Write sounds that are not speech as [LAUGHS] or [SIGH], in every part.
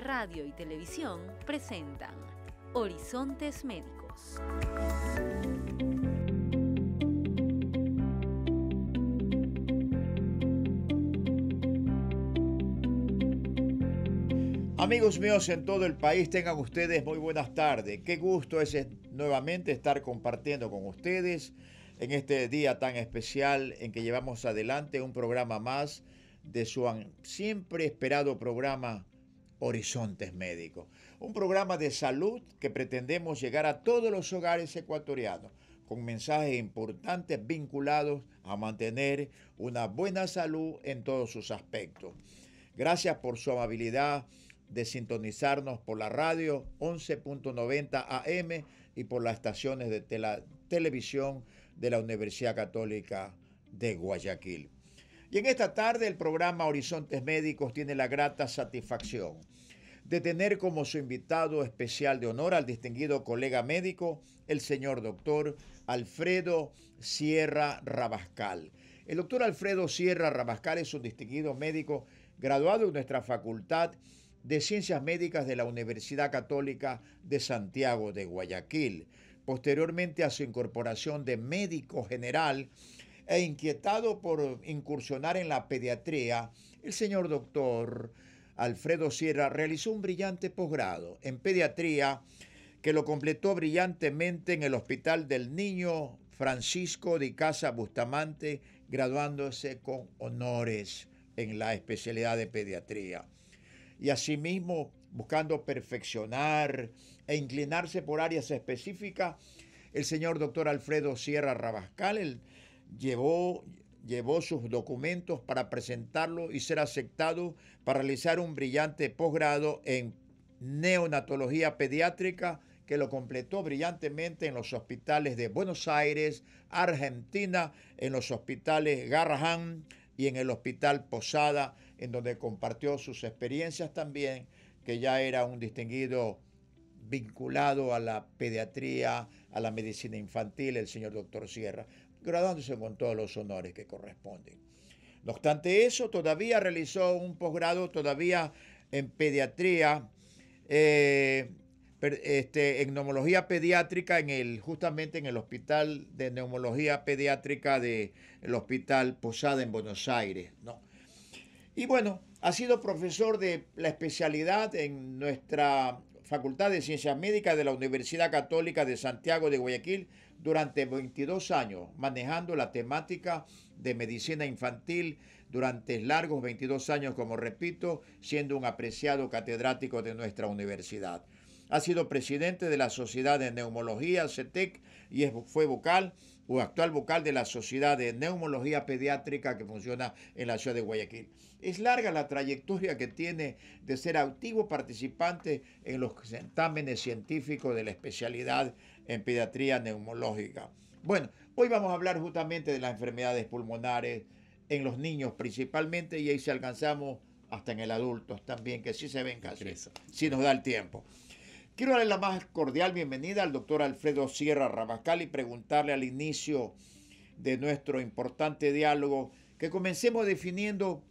Radio y Televisión presentan Horizontes Médicos. Amigos míos en todo el país, tengan ustedes muy buenas tardes. Qué gusto es eh, nuevamente estar compartiendo con ustedes en este día tan especial en que llevamos adelante un programa más de su siempre esperado programa Horizontes Médicos, un programa de salud que pretendemos llegar a todos los hogares ecuatorianos con mensajes importantes vinculados a mantener una buena salud en todos sus aspectos. Gracias por su amabilidad de sintonizarnos por la radio 11.90 AM y por las estaciones de televisión de la Universidad Católica de Guayaquil. Y en esta tarde el programa Horizontes Médicos tiene la grata satisfacción de tener como su invitado especial de honor al distinguido colega médico, el señor doctor Alfredo Sierra Rabascal. El doctor Alfredo Sierra Rabascal es un distinguido médico graduado en nuestra Facultad de Ciencias Médicas de la Universidad Católica de Santiago de Guayaquil. Posteriormente a su incorporación de médico general, e inquietado por incursionar en la pediatría, el señor doctor Alfredo Sierra, realizó un brillante posgrado en pediatría que lo completó brillantemente en el Hospital del Niño Francisco de Casa Bustamante, graduándose con honores en la especialidad de pediatría. Y asimismo, buscando perfeccionar e inclinarse por áreas específicas, el señor doctor Alfredo Sierra Rabascal llevó llevó sus documentos para presentarlo y ser aceptado para realizar un brillante posgrado en neonatología pediátrica que lo completó brillantemente en los hospitales de Buenos Aires, Argentina, en los hospitales Garrahan y en el hospital Posada, en donde compartió sus experiencias también, que ya era un distinguido vinculado a la pediatría, a la medicina infantil, el señor doctor Sierra graduándose con todos los honores que corresponden. No obstante eso, todavía realizó un posgrado todavía en pediatría, eh, este, en neumología pediátrica, en el, justamente en el Hospital de Neumología Pediátrica del Hospital Posada en Buenos Aires. ¿no? Y bueno, ha sido profesor de la especialidad en nuestra Facultad de Ciencias Médicas de la Universidad Católica de Santiago de Guayaquil durante 22 años manejando la temática de medicina infantil durante largos 22 años, como repito, siendo un apreciado catedrático de nuestra universidad. Ha sido presidente de la Sociedad de Neumología, CETEC, e e y fue vocal o actual vocal de la Sociedad de Neumología Pediátrica que funciona en la ciudad de Guayaquil. Es larga la trayectoria que tiene de ser activo participante en los certámenes científicos de la especialidad en pediatría neumológica. Bueno, hoy vamos a hablar justamente de las enfermedades pulmonares en los niños principalmente y ahí se alcanzamos hasta en el adulto también, que sí se ven casi, si nos da el tiempo. Quiero darle la más cordial bienvenida al doctor Alfredo Sierra Rabascal y preguntarle al inicio de nuestro importante diálogo que comencemos definiendo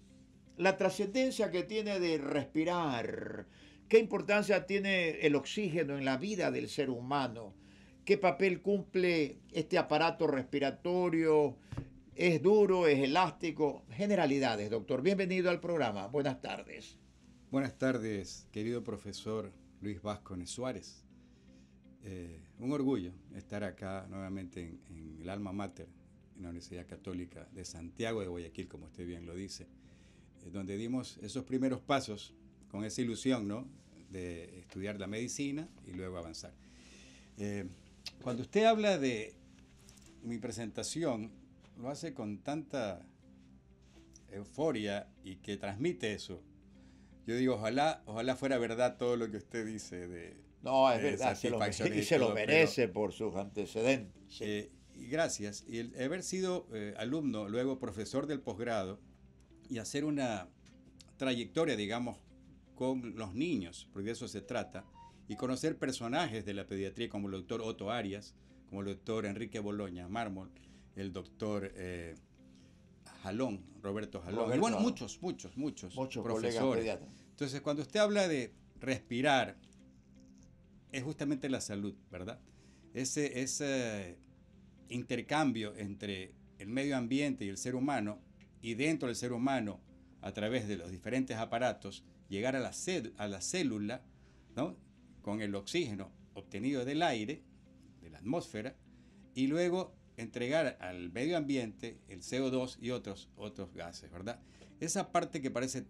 la trascendencia que tiene de respirar, qué importancia tiene el oxígeno en la vida del ser humano, qué papel cumple este aparato respiratorio, es duro, es elástico, generalidades, doctor. Bienvenido al programa, buenas tardes. Buenas tardes, querido profesor Luis Vázquez Suárez. Eh, un orgullo estar acá nuevamente en, el alma mater, en la Universidad Católica de Santiago de Guayaquil, como usted bien lo dice, eh, donde dimos esos primeros pasos con esa ilusión, ¿no? De estudiar la medicina y luego avanzar. Eh, cuando usted habla de mi presentación, lo hace con tanta euforia y que transmite eso, yo digo, ojalá, ojalá fuera verdad todo lo que usted dice de... No, es verdad, se lo, y se lo merece por sus antecedentes. Eh, y gracias. Y haber sido eh, alumno, luego profesor del posgrado, y hacer una trayectoria, digamos, con los niños, porque de eso se trata, y conocer personajes de la pediatría como el doctor Otto Arias, como el doctor Enrique Boloña Mármol, el doctor... Eh, Jalón, Roberto Jalón. bueno, muchos, muchos, muchos, muchos profesores. Entonces, cuando usted habla de respirar, es justamente la salud, ¿verdad? Ese, eh, intercambio entre el medio ambiente y el ser humano, y dentro del ser humano, a través de los diferentes aparatos, llegar a la, a la célula, ¿no? Con el oxígeno obtenido del aire, de la atmósfera, y luego entregar al medio ambiente el CO2 y otros, otros gases, ¿verdad? Esa parte que parece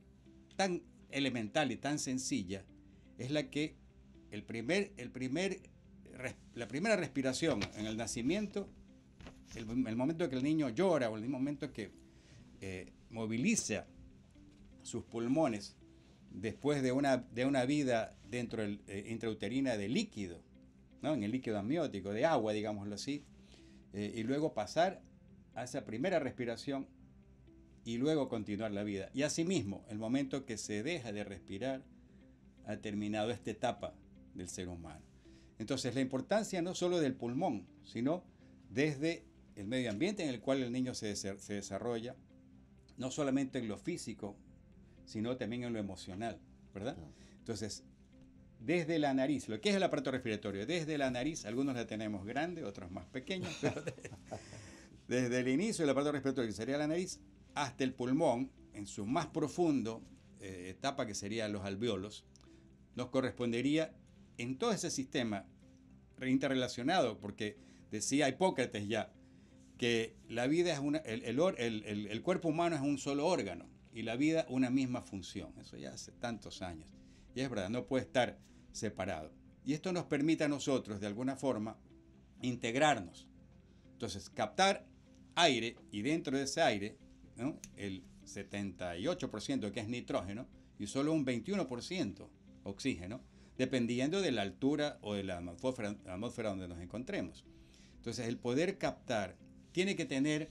tan elemental y tan sencilla es la que el primer, el primer, la primera respiración en el nacimiento, el, el momento que el niño llora o el momento que eh, moviliza sus pulmones después de una, de una vida dentro del, eh, intrauterina de líquido, ¿no? en el líquido amniótico, de agua, digámoslo así, eh, y luego pasar a esa primera respiración y luego continuar la vida. Y asimismo, el momento que se deja de respirar ha terminado esta etapa del ser humano. Entonces, la importancia no solo del pulmón, sino desde el medio ambiente en el cual el niño se, se desarrolla, no solamente en lo físico, sino también en lo emocional, ¿verdad? Entonces, desde la nariz. Lo que es el aparato respiratorio, desde la nariz, algunos la tenemos grande, otros más pequeños, [LAUGHS] desde el inicio del aparato respiratorio, que sería la nariz, hasta el pulmón, en su más profundo eh, etapa, que serían los alveolos, nos correspondería en todo ese sistema interrelacionado, porque decía Hipócrates ya, que la vida es una, el, cuerpo humano es un solo órgano y la vida una misma función. Eso ya hace tantos años. Y es verdad, no puede estar separado. Y esto nos permite a nosotros, de alguna forma, integrarnos. Entonces, captar aire y dentro de ese aire, el 78% que es nitrógeno y solo un 21% oxígeno, dependiendo de la altura o de la atmósfera, la atmósfera donde nos encontremos. Entonces, el poder captar tiene que tener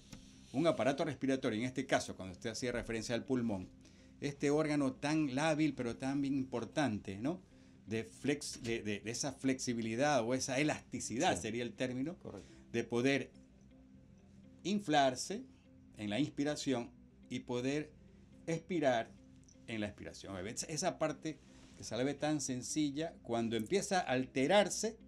un aparato respiratorio, en este caso, cuando usted hacía referencia al pulmón, este órgano tan lábil pero tan importante, ¿no? De, flex, de, de, esa flexibilidad o esa elasticidad sería el término, de poder inflarse en la inspiración y poder expirar en la expiración. Esa parte que se ve tan sencilla, cuando empieza a alterarse,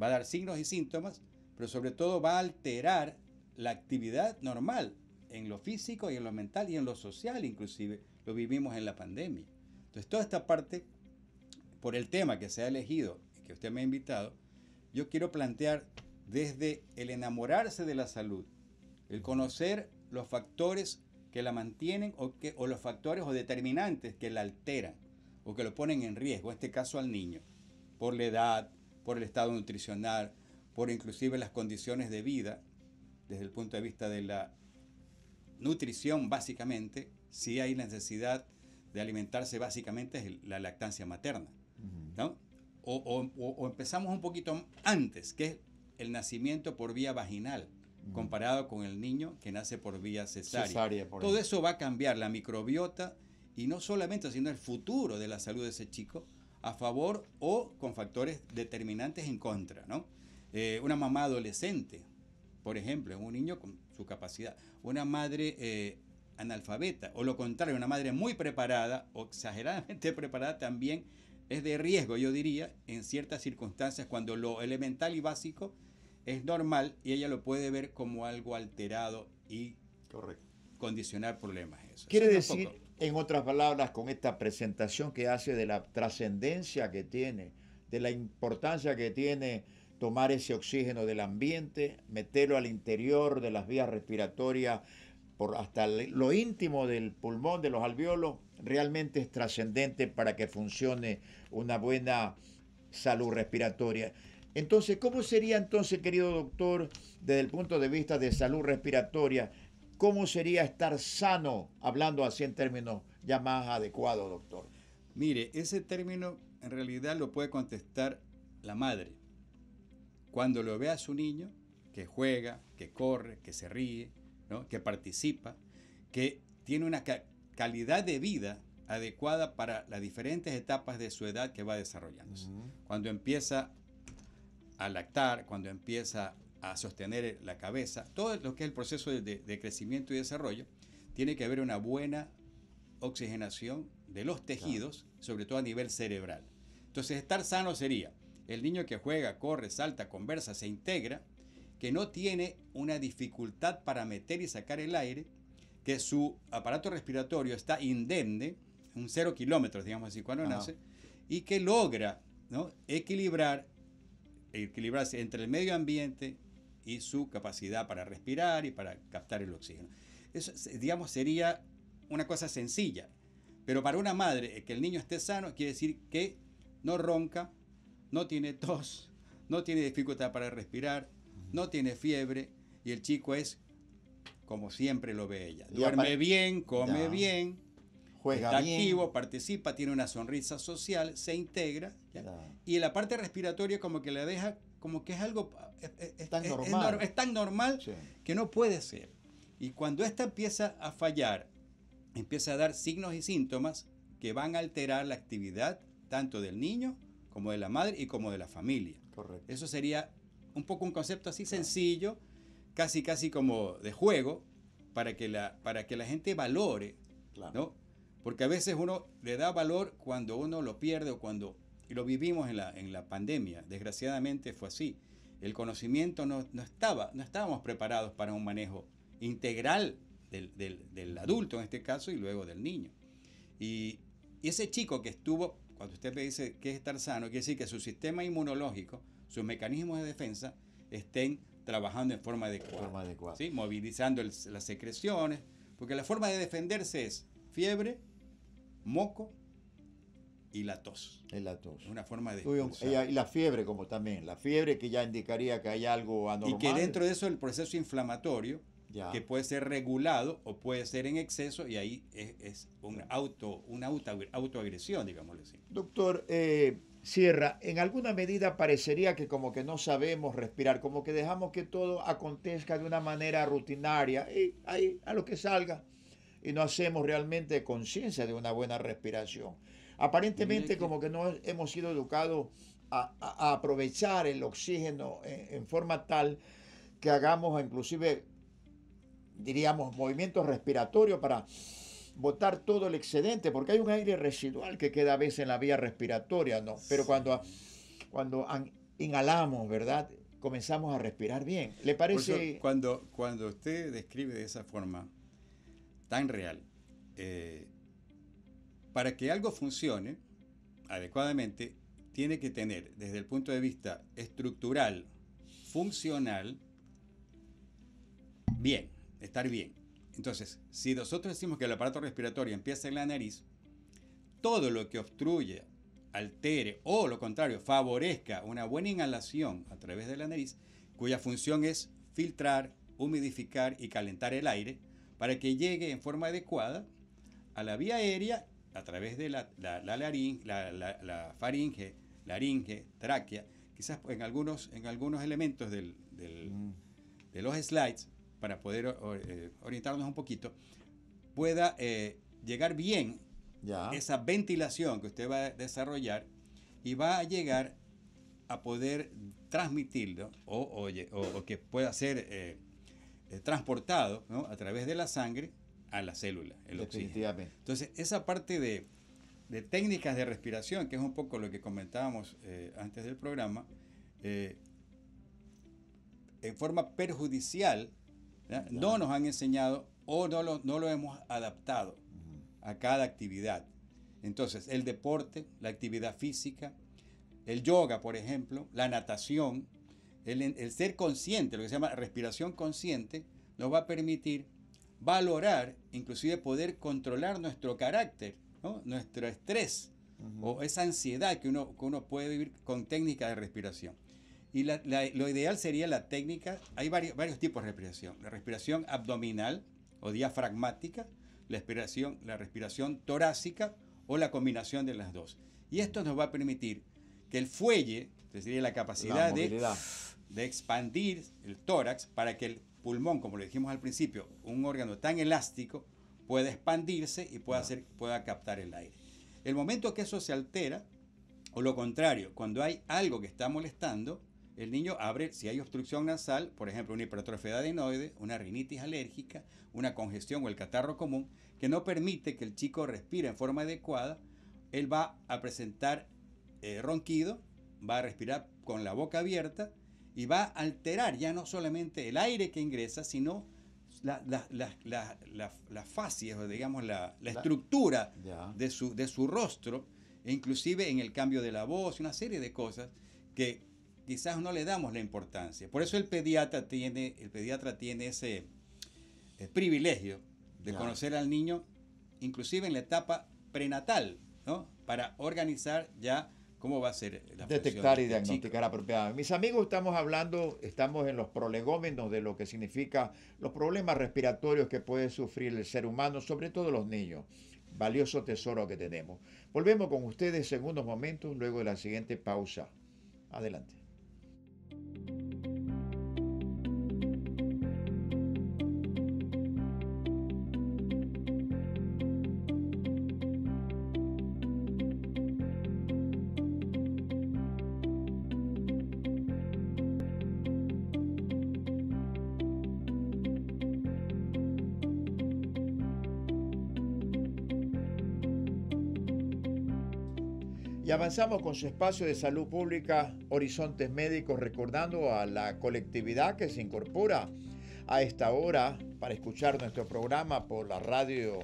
va a dar signos y síntomas, pero sobre todo va a alterar la actividad normal en lo físico y en lo mental y en lo social inclusive, lo vivimos en la pandemia. Entonces, toda esta parte, por el tema que se ha elegido y que usted me ha invitado, yo quiero plantear desde el enamorarse de la salud, el conocer los factores que la mantienen o, que, o los factores o determinantes que la alteran o que lo ponen en riesgo, en este caso al niño, por la edad, por el estado nutricional, por inclusive las condiciones de vida, desde el punto de vista de la nutrición básicamente, si hay necesidad de alimentarse básicamente es la lactancia materna, O, empezamos un poquito antes, que es el nacimiento por vía vaginal, comparado con el niño que nace por vía cesárea. Todo eso va a cambiar la microbiota y no solamente, sino el futuro de la salud de ese chico a favor o con factores determinantes en contra, ¿no? Eh, una mamá adolescente por ejemplo, es un niño con su capacidad. Una madre eh, analfabeta, o lo contrario, una madre muy preparada o exageradamente [LAUGHS] preparada también es de riesgo, yo diría, en ciertas circunstancias, cuando lo elemental y básico es normal y ella lo puede ver como algo alterado y condicionar problemas. Eso. Quiere decir, en otras palabras, con esta presentación que hace de la trascendencia que tiene, de la importancia que tiene tomar ese oxígeno del ambiente, meterlo al interior de las vías respiratorias, por hasta lo íntimo del pulmón, de los alveolos, realmente es trascendente para que funcione una buena salud respiratoria. Entonces, ¿cómo sería entonces, querido doctor, desde el punto de vista de salud respiratoria, cómo sería estar sano, hablando así en términos ya más adecuados, doctor? Mire, ese término en realidad lo puede contestar la madre. Cuando lo ve a su niño, que juega, que corre, que se ríe, que participa, que tiene una calidad de vida adecuada para las diferentes etapas de su edad que va desarrollándose. Cuando empieza a lactar, cuando empieza a sostener la cabeza, todo lo que es el proceso de, crecimiento y desarrollo, tiene que haber una buena oxigenación de los tejidos, sobre todo a nivel cerebral. Entonces, estar sano sería el niño que juega, corre, salta, conversa, se integra, que no tiene una dificultad para meter y sacar el aire, que su aparato respiratorio está indemne, un cero kilómetros, digamos así, cuando nace, y que logra ¿no? equilibrar, equilibrarse entre el medio ambiente y su capacidad para respirar y para captar el oxígeno. Eso, digamos, sería una cosa sencilla. Pero para una madre, eh, que el niño esté sano, quiere decir que no ronca, no tiene tos, no tiene dificultad para respirar, no tiene fiebre y el chico es como siempre lo ve ella. Duerme bien, come bien, juega está activo, participa, tiene una sonrisa social, se integra y la parte respiratoria como que le deja como que es algo eh, eh, es, tan, normal. que no puede ser. Y cuando esta empieza a fallar, empieza a dar signos y síntomas que van a alterar la actividad tanto del niño como de la madre y como de la familia. Eso sería un poco un concepto así sencillo, casi casi como de juego, para que la, para que la gente valore, ¿no? Porque a veces uno le da valor cuando uno lo pierde o cuando lo vivimos en la, pandemia. Desgraciadamente fue así. El conocimiento no, estaba, no estábamos preparados para un manejo integral del, adulto en este caso y luego del niño. y ese chico que estuvo cuando usted me dice que es estar sano, quiere decir que su sistema inmunológico, sus mecanismos de defensa, estén trabajando en forma adecuada. ¿sí? Movilizando las secreciones, porque la forma de defenderse es fiebre, moco y la tos. la tos. Una forma de... Y la fiebre como también, la fiebre que ya indicaría que hay algo anormal. Y que dentro de eso el proceso inflamatorio que puede ser regulado o puede ser en exceso y ahí es, es un auto, una auto, autoagresión, digámoslo así. Doctor eh, Sierra, en alguna medida parecería que como que no sabemos respirar, como que dejamos que todo acontezca de una manera rutinaria y ahí a lo que salga y no hacemos realmente conciencia de una buena respiración. Aparentemente como que no hemos sido educados a, aprovechar el oxígeno en forma tal que hagamos inclusive diríamos, movimiento respiratorio para botar todo el excedente, porque hay un aire residual que queda a veces en la vía respiratoria, ¿no? Pero cuando, cuando inhalamos, ¿verdad? Comenzamos a respirar bien. ¿Le parece? cuando, cuando usted describe de esa forma tan real, eh, para que algo funcione adecuadamente, tiene que tener, desde el punto de vista estructural, funcional, bien estar bien. Entonces, si nosotros decimos que el aparato respiratorio empieza en la nariz, todo lo que obstruye, altere o lo contrario, favorezca una buena inhalación a través de la nariz, cuya función es filtrar, humidificar y calentar el aire para que llegue en forma adecuada a la vía aérea a través de la, la, faringe, laringe, tráquea, quizás en algunos, en algunos elementos mm. de los slides para poder eh, orientarnos un poquito, pueda eh, llegar bien esa ventilación que usted va a desarrollar y va a llegar a poder transmitirlo o, o, que pueda ser eh, transportado a través de la sangre a la célula, el oxígeno. Entonces, esa parte de, técnicas de respiración, que es un poco lo que comentábamos antes del programa, en forma perjudicial no nos han enseñado o no lo, no lo hemos adaptado a cada actividad. Entonces, el deporte, la actividad física, el yoga, por ejemplo, la natación, el, ser consciente, lo que se llama respiración consciente, nos va a permitir valorar, inclusive poder controlar nuestro carácter, nuestro estrés o esa ansiedad que uno, que uno puede vivir con técnicas de respiración. Y lo ideal sería la técnica, hay varios, varios tipos de respiración. La respiración abdominal o diafragmática, la respiración, la respiración torácica o la combinación de las dos. Y esto nos va a permitir que el fuelle, es decir, la capacidad de, de expandir el tórax para que el pulmón, como lo dijimos al principio, un órgano tan elástico, pueda expandirse y pueda, hacer, ah. pueda captar el aire. El momento que eso se altera, o lo contrario, cuando hay algo que está molestando, el niño abre, si hay obstrucción nasal, por ejemplo, una hipertrofia de adenoide, una rinitis alérgica, una congestión o el catarro común, que no permite que el chico respire en forma adecuada, él va a presentar eh, ronquido, va a respirar con la boca abierta y va a alterar ya no solamente el aire que ingresa, sino las fases o digamos la, estructura de, su, rostro, e inclusive en el cambio de la voz, una serie de cosas que quizás no le damos la importancia. Por eso el pediatra tiene, el pediatra tiene ese privilegio de conocer al niño, inclusive en la etapa prenatal, ¿no? Para organizar ya cómo va a ser la Detectar y este diagnosticar apropiadamente. Mis amigos, estamos hablando, estamos en los prolegómenos de lo que significa los problemas respiratorios que puede sufrir el ser humano, sobre todo los niños. Valioso tesoro que tenemos. Volvemos con ustedes en unos momentos, luego de la siguiente pausa. Adelante. Comenzamos con su espacio de salud pública Horizontes Médicos, recordando a la colectividad que se incorpora a esta hora para escuchar nuestro programa por la radio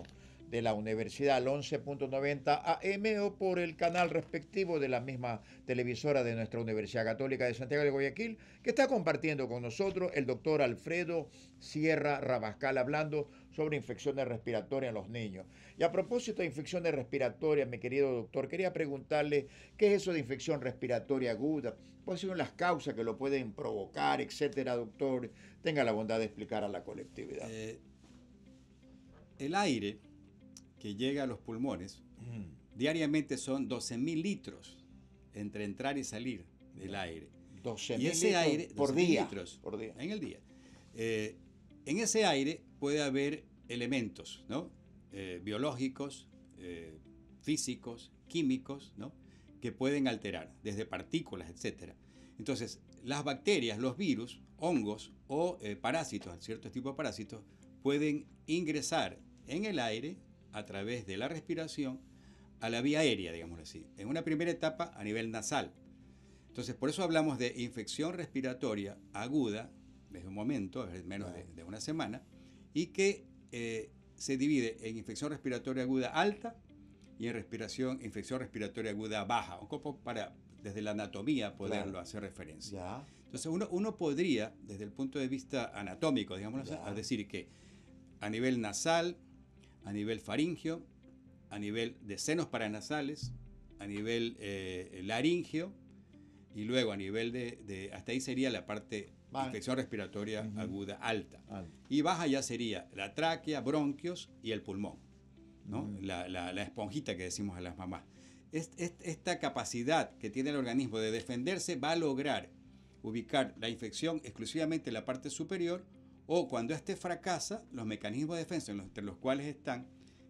de la universidad al 11.90 AM o por el canal respectivo de la misma televisora de nuestra Universidad Católica de Santiago de Guayaquil, que está compartiendo con nosotros el doctor Alfredo Sierra Rabascal hablando sobre infecciones respiratorias en los niños. Y a propósito de infecciones respiratorias, mi querido doctor, quería preguntarle qué es eso de infección respiratoria aguda, cuáles son las causas que lo pueden provocar, etcétera, doctor. Tenga la bondad de explicar a la colectividad. Eh, el aire que llega a los pulmones diariamente son 12.000 litros entre entrar y salir del ah. aire. 12.000 litros aire, por, día, En el día. Eh, en ese aire puede haber elementos eh, biológicos, eh, físicos, químicos, ¿no? que pueden alterar, desde partículas, etc. Entonces, las bacterias, los virus, hongos o parásitos, cierto este tipos de parásitos, pueden ingresar en el aire a través de la respiración a la vía aérea, digamos así, en una primera etapa a nivel nasal. Entonces, por eso hablamos de infección respiratoria aguda, desde un momento, menos de, una semana, y que eh, se divide en infección respiratoria aguda alta y en respiración, infección respiratoria aguda baja, un poco para desde la anatomía poderlo hacer referencia. Entonces uno, uno, podría, desde el punto de vista anatómico, digamos, a decir que a nivel nasal, a nivel faríngeo, a nivel de senos paranasales, a nivel eh, y luego a nivel de, hasta ahí sería la parte infección respiratoria aguda alta. Y baja ya sería la tráquea, bronquios y el pulmón, ¿no? la, esponjita que decimos a las mamás. esta capacidad que tiene el organismo de defenderse va a lograr ubicar la infección exclusivamente en la parte superior o cuando éste fracasa, los mecanismos de defensa, entre los cuales están,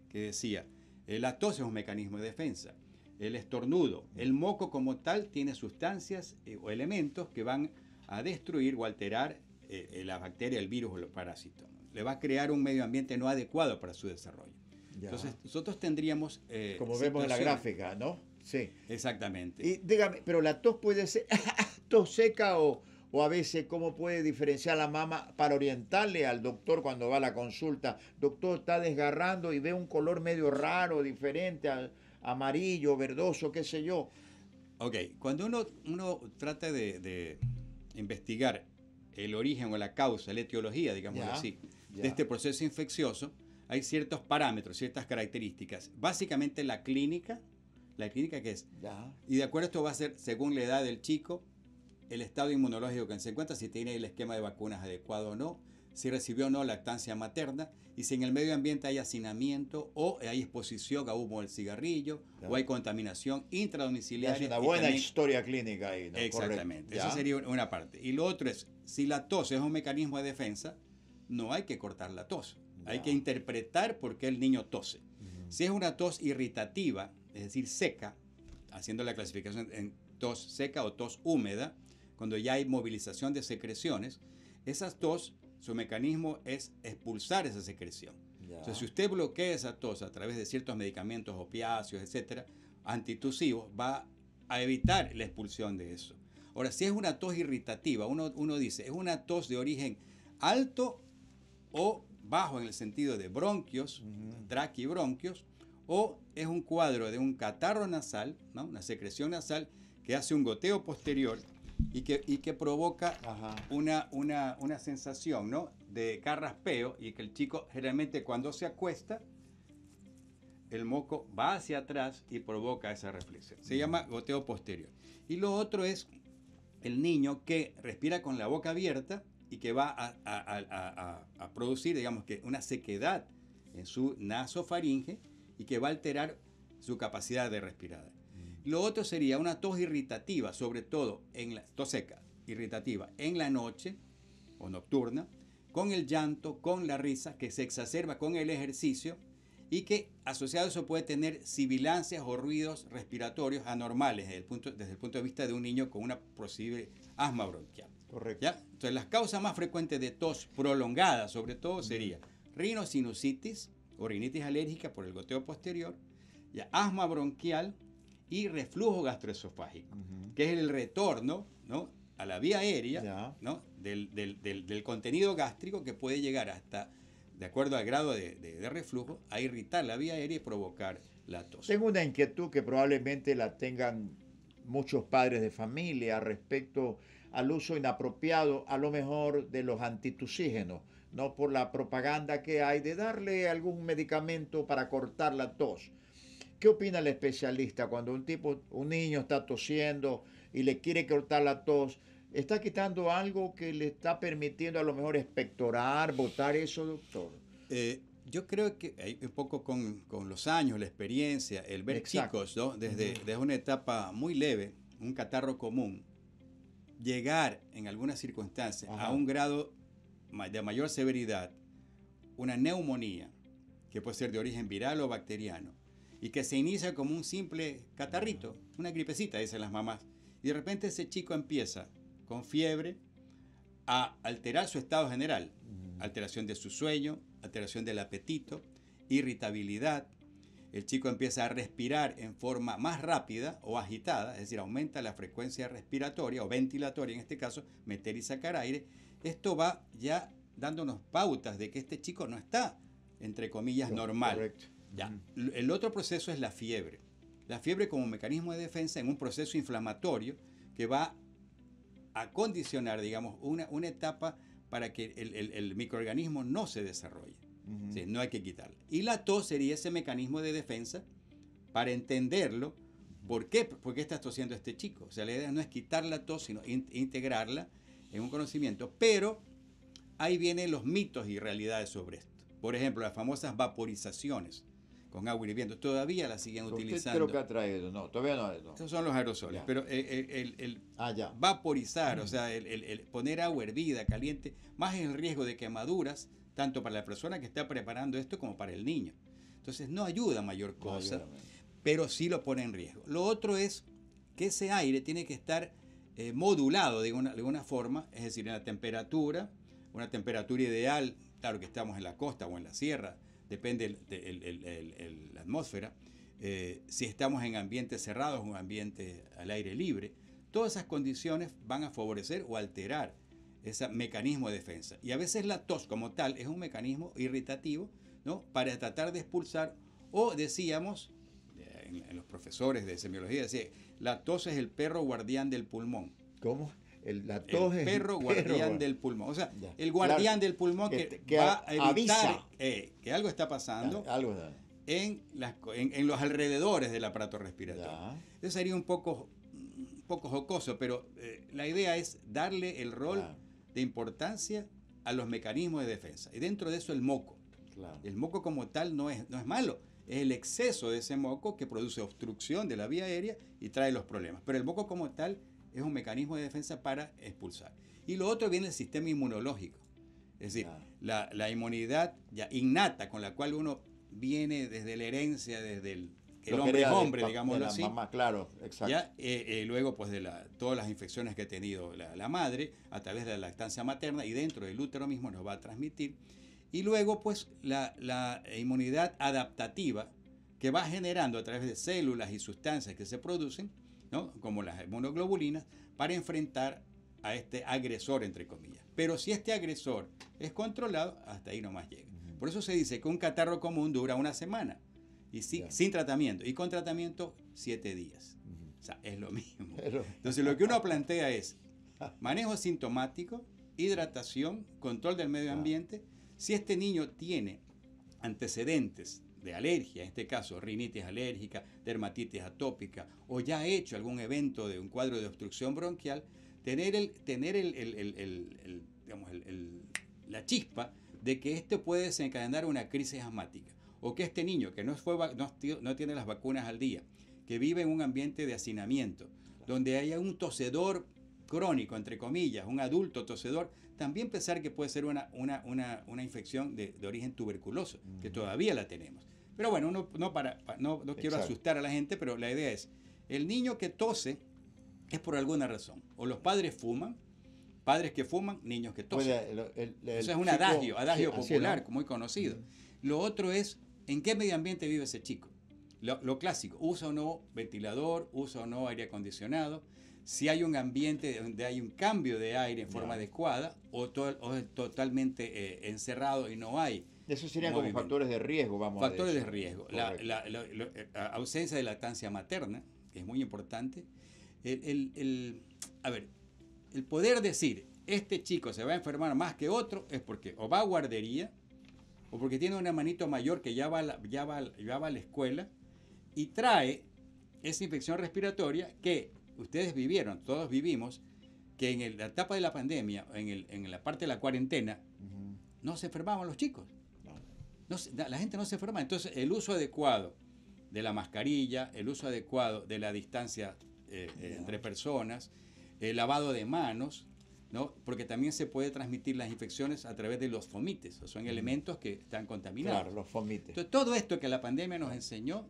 que decía, la tos es un mecanismo de defensa, el estornudo, el moco como tal tiene sustancias eh, o elementos que van a destruir o alterar eh, eh, la bacteria, el virus o los parásitos. Le va a crear un medio ambiente no adecuado para su desarrollo. Entonces, nosotros tendríamos... como vemos en la gráfica, ¿no? Sí. Exactamente. Y dígame, pero la tos puede ser [LAUGHS] tos seca o o a veces cómo puede diferenciar la mamá para orientarle al doctor cuando va a la consulta. Doctor está desgarrando y ve un color medio raro, diferente, al amarillo, verdoso, qué sé yo. Ok, cuando uno, trata de, investigar el origen o la causa, la etiología, digamos así, de este proceso infeccioso, hay ciertos parámetros, ciertas características. Básicamente la clínica, la clínica que es. Y de acuerdo esto va a ser según la edad del chico, el estado inmunológico que se encuentra, si tiene el esquema de vacunas adecuado o no, si recibió o no lactancia materna y si en el medio ambiente hay hacinamiento o hay exposición a humo del cigarrillo o hay contaminación intradomiciliaria. Es una buena historia clínica ahí. ¿no? Exactamente, esa sería una parte. Y lo otro es, si la tos es un mecanismo de defensa, no hay que cortar la tos. Hay que interpretar por qué el niño tose. Si es una tos irritativa, es decir, seca, haciendo la clasificación en tos seca o tos húmeda, cuando ya hay movilización de secreciones, esas tos, su mecanismo es expulsar esa secreción. Entonces, si usted bloquea esa tos a través de ciertos medicamentos opiáceos, etcétera, antitusivos, va a evitar la expulsión de eso. Ahora, si es una tos irritativa, uno, uno dice, es una tos de origen alto o bajo en el sentido de bronquios, uh bronquios o es un cuadro de un catarro nasal, una secreción nasal que hace un goteo posterior y que, provoca una, sensación de carraspeo y que el chico generalmente cuando se acuesta, el moco va hacia atrás y provoca esa reflexión. Se llama goteo posterior. Y lo otro es el niño que respira con la boca abierta y que va a, producir, digamos que, una sequedad en su nasofaringe y que va a alterar su capacidad de respirar. Lo otro sería una tos irritativa, sobre todo en la tos seca, irritativa en la noche o nocturna, con el llanto, con la risa, que se exacerba con el ejercicio y que asociado a eso puede tener sibilancias o ruidos respiratorios anormales desde el punto, de vista de un niño con una posible asma bronquial. Correcto. Entonces las causas más frecuentes de tos prolongada sobre todo sería rinosinusitis o rinitis alérgica por el goteo posterior, ya, asma bronquial, y reflujo gastroesofágico, que es el retorno ¿no? a la vía aérea ¿no? del, del, del, contenido gástrico que puede llegar hasta, de acuerdo al grado de, de, reflujo, a irritar la vía aérea y provocar la tos. Tengo una inquietud que probablemente la tengan muchos padres de familia respecto al uso inapropiado, a lo mejor, de los antitusígenos, no por la propaganda que hay de darle algún medicamento para cortar la tos ¿Qué opina el especialista cuando un tipo, un niño está tosiendo y le quiere cortar la tos? ¿Está quitando algo que le está permitiendo a lo mejor espectorar, botar eso, doctor? Eh, yo creo que hay eh, un poco con, los años, la experiencia, el ver chicos, desde, desde una etapa muy leve, un catarro común, llegar en algunas circunstancias a un grado de mayor severidad, una neumonía, que puede ser de origen viral o bacteriano, y que se inicia como un simple catarrito, una gripecita, dicen las mamás. Y de repente ese chico empieza con fiebre a alterar su estado general, alteración de su sueño, alteración del apetito, irritabilidad. El chico empieza a respirar en forma más rápida o agitada, es decir, aumenta la frecuencia respiratoria o ventilatoria, en este caso, meter y sacar aire. Esto va ya dándonos pautas de que este chico no está, entre comillas, normal. Ya. El otro proceso es la fiebre. La fiebre como mecanismo de defensa en un proceso inflamatorio que va a condicionar, digamos, una, una etapa para que el, microorganismo no se desarrolle. no hay que quitarla. Y la tos sería ese mecanismo de defensa para entenderlo. ¿Por qué? ¿Por qué está tosiendo este chico? O sea, la idea no es quitar la tos, sino integrarla en un conocimiento. Pero ahí vienen los mitos y realidades sobre esto. Por ejemplo, las famosas vaporizaciones con agua hirviendo. Todavía la siguen utilizando. creo que ha traído, no, todavía no. son los aerosoles, pero el, ah, vaporizar, o sea, el, poner agua hervida, caliente, más el riesgo de quemaduras, tanto para la persona que está preparando esto como para el niño. Entonces no ayuda a mayor cosa, pero sí lo pone en riesgo. Lo otro es que ese aire tiene que estar eh, modulado de alguna forma, es decir, en la temperatura, una temperatura ideal, claro que estamos en la costa o en la sierra, depende de la atmósfera, eh, si estamos en ambientes cerrados, un ambiente al aire libre, todas esas condiciones van a favorecer o alterar ese mecanismo de defensa. Y a veces la tos como tal es un mecanismo irritativo ¿no? para tratar de expulsar o decíamos, eh, en, los profesores de semiología, decía, la tos es el perro guardián del pulmón. ¿Cómo? el, perro, guardián del pulmón. O sea, el guardián del pulmón que, va a evitar que algo está pasando En, los alrededores del aparato respiratorio. Eso sería un poco, poco jocoso, pero eh, la idea es darle el rol de importancia a los mecanismos de defensa. Y dentro de eso el moco. El moco como tal no es, no es malo es el exceso de ese moco que produce obstrucción de la vía aérea y trae los problemas. Pero el moco como tal es un mecanismo de defensa para expulsar. Y lo otro viene el sistema inmunológico. Es decir, la, inmunidad ya innata con la cual uno viene desde la herencia, desde el, hombre a hombre, digamos así. Mamá, claro, exacto. Ya, eh, eh, luego, pues, de la, todas las infecciones que ha tenido la, madre a través de la lactancia materna y dentro del útero mismo nos va a transmitir. Y luego, pues, la inmunidad adaptativa que va generando a través de células y sustancias que se producen ¿no? como las monoglobulinas, para enfrentar a este agresor, entre comillas. Pero si este agresor es controlado, hasta ahí no más llega. Por eso se dice que un catarro común dura una semana y sin, tratamiento. Y con tratamiento, siete días. O sea, es lo mismo. [LAUGHS] Entonces, lo que uno plantea es manejo sintomático, hidratación, control del medio ambiente. Si este niño tiene antecedentes de alergia, en este caso rinitis alérgica, dermatitis atópica, o ya ha hecho algún evento de un cuadro de obstrucción bronquial, tener, tener la chispa de que este puede desencadenar una crisis asmática, o que este niño que no, fue, no, tiene las vacunas al día, que vive en un ambiente de hacinamiento, donde haya un tosedor crónico, entre comillas, un adulto tosedor, también pensar que puede ser una, infección de, origen tuberculoso, que todavía la tenemos. Pero bueno, no, para, no, quiero asustar a la gente, pero la idea es, el niño que tose es por alguna razón. O los padres fuman, padres que fuman, niños que tosen. Eso es un adagio, adagio popular, muy conocido. Lo otro es, ¿en qué medio ambiente vive ese chico? Lo, clásico, usa o no ventilador, usa o no aire acondicionado. Si hay un ambiente donde hay un cambio de aire en forma adecuada o, totalmente eh, encerrado y no hay eso serían como factores de riesgo, vamos factores a Factores de riesgo. La, eh, ausencia de lactancia materna, que es muy importante. El, el, a ver, el poder decir, este chico se va a enfermar más que otro, es porque o va a guardería, o porque tiene una manito mayor que ya va, ya, va, ya va a la escuela y trae esa infección respiratoria que ustedes vivieron, todos vivimos, que en la etapa de la pandemia, en, el, en la parte de la cuarentena, no se enfermaban los chicos la gente no se forma Entonces, el uso adecuado de la mascarilla, el uso adecuado de la distancia eh, eh, entre personas, el lavado de manos, ¿no? porque también se puede transmitir las infecciones a través de los fomites, son elementos que están contaminados. Claro, los fomites. todo esto que la pandemia nos enseñó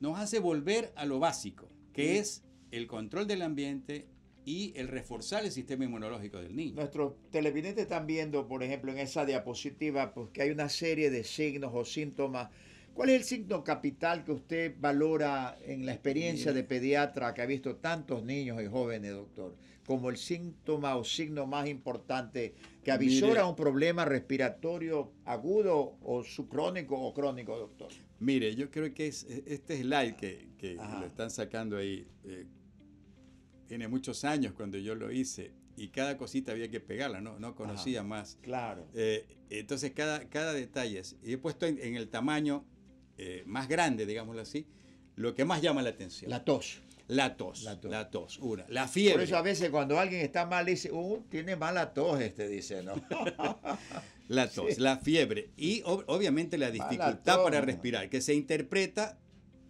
nos hace volver a lo básico, que es el control del ambiente, y el reforzar el sistema inmunológico del niño. Nuestros televidentes están viendo, por ejemplo, en esa diapositiva, pues que hay una serie de signos o síntomas. ¿Cuál es el signo capital que usted valora en la experiencia de pediatra que ha visto tantos niños y jóvenes, doctor? Como el síntoma o signo más importante que avisora un problema respiratorio agudo o subcrónico o crónico, doctor. Mire, yo creo que es, este slide que, que lo están sacando ahí. Eh, tiene muchos años cuando yo lo hice y cada cosita había que pegarla, no, no conocía más. Claro. Eh, entonces cada, cada detalle, y he puesto en, el tamaño eh, más grande, digámoslo así, lo que más llama la atención. La tos. La tos, la tos, la una, la fiebre. Por eso a veces cuando alguien está mal dice, uh, tiene mala tos este, dice, ¿no? [LAUGHS] la tos, la fiebre y obviamente la dificultad para respirar, que se interpreta,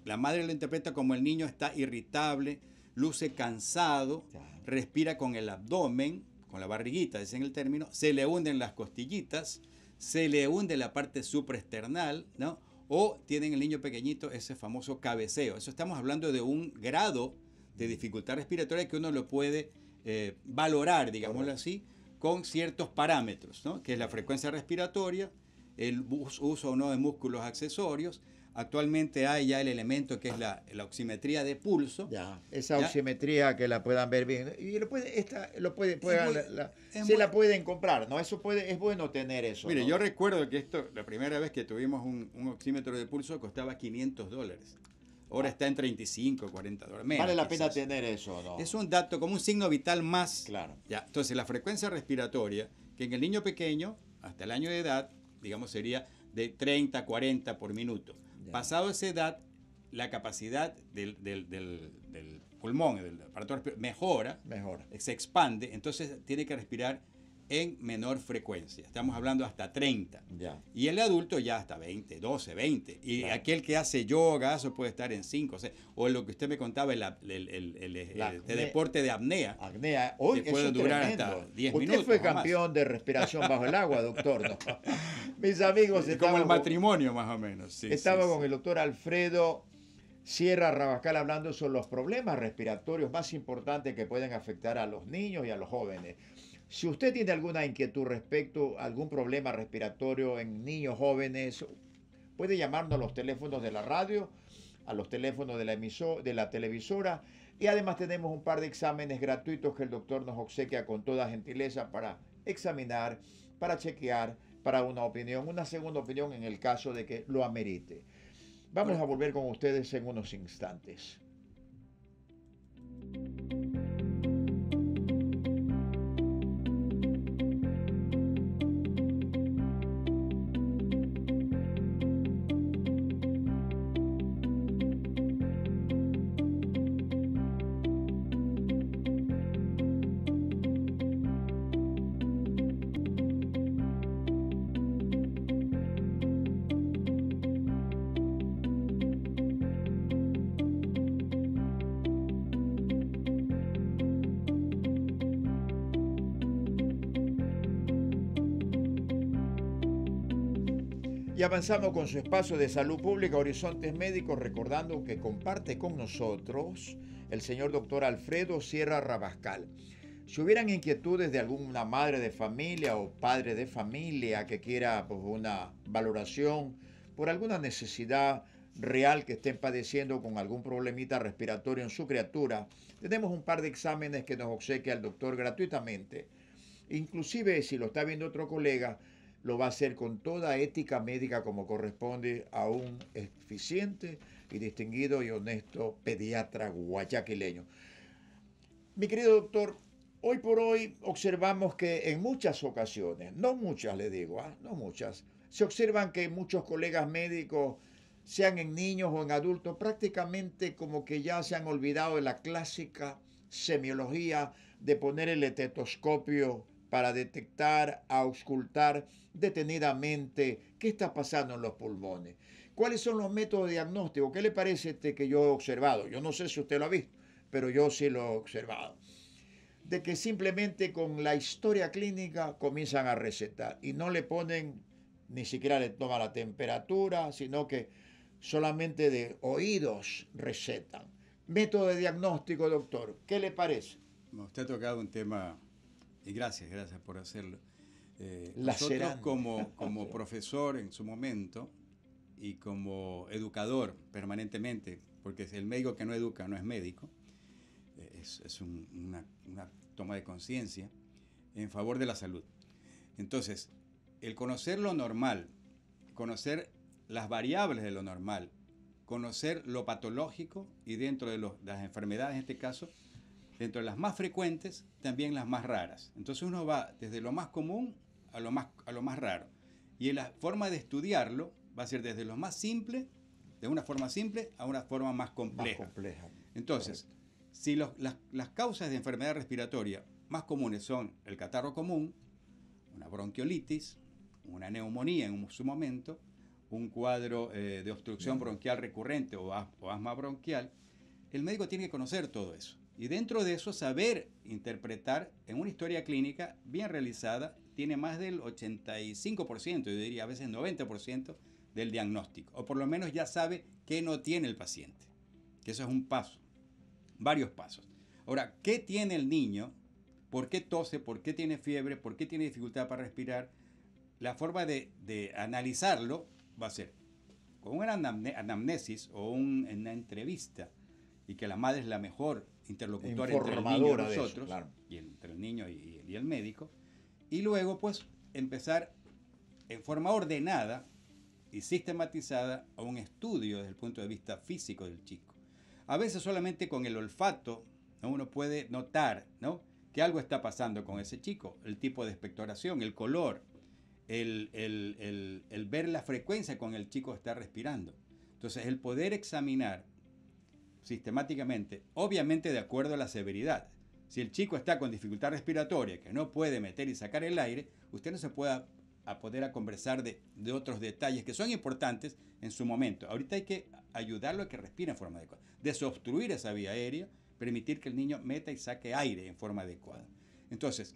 la madre lo interpreta como el niño está irritable, luce cansado, respira con el abdomen, con la barriguita, dicen el término, se le hunden las costillitas, se le hunde la parte supraesternal, ¿no? O tienen el niño pequeñito ese famoso cabeceo. Eso estamos hablando de un grado de dificultad respiratoria que uno lo puede eh, valorar, digámoslo así, con ciertos parámetros, ¿no? Que es la frecuencia respiratoria, el uso o no de músculos accesorios, Actualmente hay ya el elemento que es la, oximetría de pulso. Ya, esa oximetría que la puedan ver bien. Y lo puede, esta, lo pues, la, pueden comprar, ¿no? Eso puede, es bueno tener eso. Mire, yo recuerdo que esto, la primera vez que tuvimos un, un oxímetro de pulso costaba 500 dólares. Ahora está en 35, 40 dólares. vale la pena tener eso, ¿no? Es un dato, como un signo vital más. Claro. Ya, entonces la frecuencia respiratoria, que en el niño pequeño, hasta el año de edad, digamos, sería de 30, 40 por minuto. Pasado esa edad, la capacidad del, del, del, pulmón, del aparato mejora, mejora, se expande, entonces tiene que respirar en menor frecuencia. Estamos hablando hasta 30. Ya. Y el adulto ya hasta 20, 12, 20. Y aquel que hace yoga, eso puede estar en 5, 6. O lo que usted me contaba, el, este deporte de apnea. Apnea. Hoy que puede durar hasta 10 minutos. Usted fue campeón de respiración bajo el agua, doctor. [LAUGHS] Mis amigos. como el matrimonio, más o menos. estaba con el doctor Alfredo Sierra Rabascal hablando sobre los problemas respiratorios más importantes que pueden afectar a los niños y a los jóvenes. Si usted tiene alguna inquietud respecto a algún problema respiratorio en niños jóvenes, puede llamarnos a los teléfonos de la radio, a los teléfonos de la, de la televisora y además tenemos un par de exámenes gratuitos que el doctor nos obsequia con toda gentileza para examinar, para chequear, para una opinión, una segunda opinión en el caso de que lo amerite. Vamos a volver con ustedes en unos instantes. Avanzamos con su espacio de salud pública Horizontes Médicos, recordando que comparte con nosotros el señor doctor Alfredo Sierra Rabascal. Si hubieran inquietudes de alguna madre de familia o padre de familia que quiera pues, una valoración por alguna necesidad real que estén padeciendo con algún problemita respiratorio en su criatura, tenemos un par de exámenes que nos obsequia el doctor gratuitamente. Inclusive si lo está viendo otro colega, lo va a hacer con toda ética médica como corresponde a un eficiente y distinguido y honesto pediatra guayaquileño. Mi querido doctor, hoy por hoy observamos que en muchas ocasiones, no muchas le digo, ¿ah? no muchas, se observan que muchos colegas médicos, sean en niños o en adultos, prácticamente como que ya se han olvidado de la clásica semiología de poner el estetoscopio para detectar, auscultar detenidamente qué está pasando en los pulmones. ¿Cuáles son los métodos de diagnóstico? ¿Qué le parece este que yo he observado? Yo no sé si usted lo ha visto, pero yo sí lo he observado. De que simplemente con la historia clínica comienzan a recetar y no le ponen, ni siquiera le toma la temperatura, sino que solamente de oídos recetan. Método de diagnóstico, doctor, ¿qué le parece? Usted ha tocado un tema y gracias, gracias por hacerlo. Eh, nosotros como, como [LAUGHS] profesor en su momento y como educador permanentemente, porque el médico que no educa no es médico, eh, es, una, toma de conciencia en favor de la salud. Entonces, el conocer lo normal, conocer las variables de lo normal, conocer lo patológico y dentro de, los, de las enfermedades en este caso, dentro de las más frecuentes, también las más raras. Entonces uno va desde lo más común a lo más, a lo más raro. Y la forma de estudiarlo va a ser desde lo más simple, de una forma simple, a una forma más compleja. Entonces, si las, causas de enfermedad respiratoria más comunes son el catarro común, una bronquiolitis, una neumonía en su momento, un cuadro eh, de obstrucción bronquial recurrente o asma bronquial, el médico tiene que conocer todo eso. Y dentro de eso, saber interpretar en una historia clínica bien realizada tiene más del 85%, yo diría a veces 90% del diagnóstico. O por lo menos ya sabe qué no tiene el paciente. Que eso es un paso, varios pasos. Ahora, ¿qué tiene el niño? ¿Por qué tose? ¿Por qué tiene fiebre? ¿Por qué tiene dificultad para respirar? La forma de, de analizarlo va a ser con una anamnesis o una entrevista y que la madre es la mejor interlocutor entre el niño y nosotros, y entre el niño y, el médico, y luego pues empezar en forma ordenada y sistematizada a un estudio desde el punto de vista físico del chico. A veces solamente con el olfato uno puede notar ¿no? que algo está pasando con ese chico, el tipo de expectoración, el color, el, el, el, el ver la frecuencia con el chico está respirando. Entonces el poder examinar sistemáticamente, obviamente de acuerdo a la severidad. Si el chico está con dificultad respiratoria, que no puede meter y sacar el aire, usted no se puede poder a conversar de, otros detalles que son importantes en su momento. Ahorita hay que ayudarlo a que respire en forma adecuada, desobstruir esa vía aérea, permitir que el niño meta y saque aire en forma adecuada. Entonces,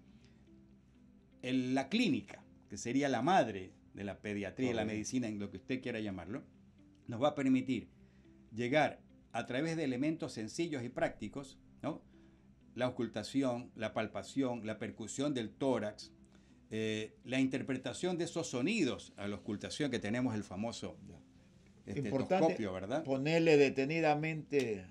en la clínica, que sería la madre de la pediatría, la medicina, en lo que usted quiera llamarlo, nos va a permitir llegar a través de elementos sencillos y prácticos, ¿no? la ocultación, la palpación, la percusión del tórax, eh, la interpretación de esos sonidos a la ocultación que tenemos el famoso este, ¿verdad? Ponerle detenidamente.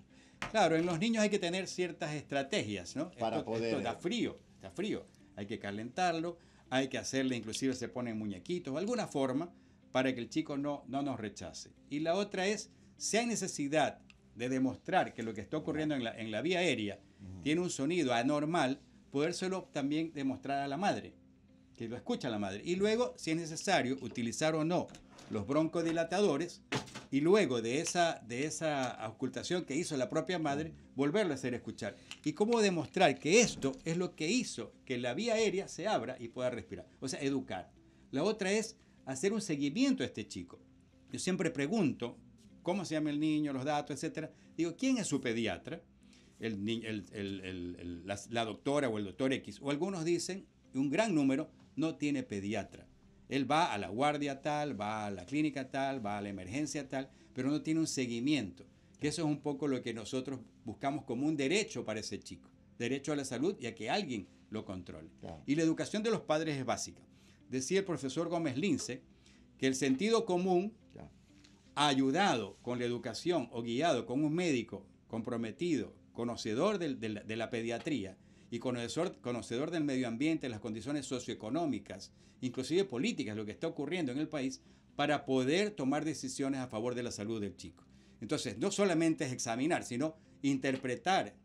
Claro, en los niños hay que tener ciertas estrategias, ¿no? Para poder. Esto da eh, frío, está frío. Hay que calentarlo, hay que hacerle, inclusive se ponen muñequitos, alguna forma para que el chico no, no nos rechace. Y la otra es, si hay necesidad de demostrar que lo que está ocurriendo en la, en la vía aérea tiene un sonido anormal, podérselo también demostrar a la madre, que lo escucha la madre. Y luego, si es necesario, utilizar o no los broncodilatadores y luego de esa, de esa ocultación que hizo la propia madre, volverlo a hacer escuchar. Y cómo demostrar que esto es lo que hizo que la vía aérea se abra y pueda respirar. O sea, educar. La otra es hacer un seguimiento a este chico. Yo siempre pregunto, cómo se llama el niño, los datos, etcétera. Digo, ¿quién es su pediatra? la, doctora o el doctor X. O algunos dicen, un gran número, no tiene pediatra. Él va a la guardia tal, va a la clínica tal, va a la emergencia tal, pero no tiene un seguimiento. Que eso es un poco lo que nosotros buscamos como un derecho para ese chico. Derecho a la salud y a que alguien lo controle. Y la educación de los padres es básica. Decía el profesor Gómez Lince que el sentido común ayudado con la educación o guiado con un médico comprometido, conocedor de la pediatría y conocedor, conocedor del medio ambiente, las condiciones socioeconómicas, inclusive políticas, lo que está ocurriendo en el país, para poder tomar decisiones a favor de la salud del chico. Entonces, no solamente es examinar, sino interpretar